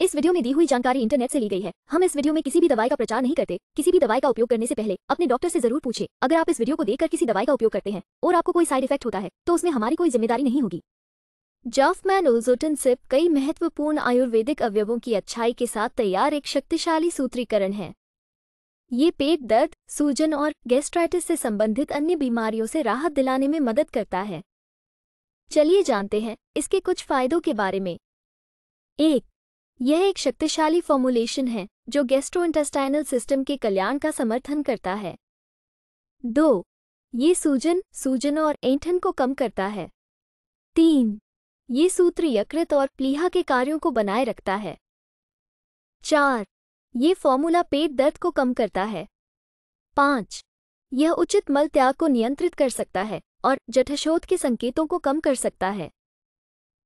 इस वीडियो में दी हुई जानकारी इंटरनेट से ली गई है हम इस वीडियो में किसी भी दवाई का प्रचार नहीं करते किसी भी दवाई का उपयोग करने से पहले अपने डॉक्टर से जरूर पूछे अगर आप इस वीडियो को देखकर किसी दवाई का उपयोग करते हैं और आपको कोई साइड इफेक्ट होता है तो उसमें हमारी कोई जिम्मेदारी नहीं होगी जाफमैन उल्जोटन सिप कई महत्वपूर्ण आयुर्वेदिक अवयवों की अच्छाई के साथ तैयार एक शक्तिशाली सूत्रीकरण है ये पेट दर्द सूजन और गैस्ट्राइटिस से संबंधित अन्य बीमारियों से राहत दिलाने में मदद करता है चलिए जानते हैं इसके कुछ फायदों के बारे में एक यह एक शक्तिशाली फॉर्मुलेशन है जो गेस्ट्रोइंटेस्टाइनल सिस्टम के कल्याण का समर्थन करता है दो ये सूजन सूजन और ऐंठन को कम करता है तीन ये सूत्र यकृत और प्लीहा के कार्यों को बनाए रखता है चार ये फॉर्मूला पेट दर्द को कम करता है पाँच यह उचित मल त्याग को नियंत्रित कर सकता है और जठशोध के संकेतों को कम कर सकता है